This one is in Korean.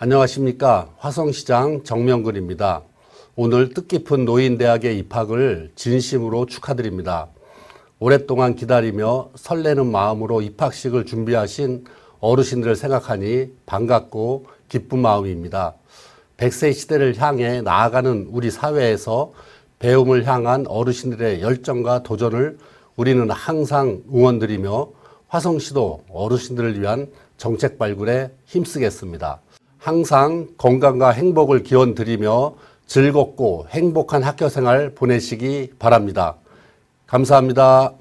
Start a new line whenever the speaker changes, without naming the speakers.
안녕하십니까. 화성시장 정명근입니다. 오늘 뜻깊은 노인대학의 입학을 진심으로 축하드립니다. 오랫동안 기다리며 설레는 마음으로 입학식을 준비하신 어르신들을 생각하니 반갑고 기쁜 마음입니다. 100세 시대를 향해 나아가는 우리 사회에서 배움을 향한 어르신들의 열정과 도전을 우리는 항상 응원드리며 화성시도 어르신들을 위한 정책 발굴에 힘쓰겠습니다. 항상 건강과 행복을 기원 드리며 즐겁고 행복한 학교 생활 보내시기 바랍니다. 감사합니다.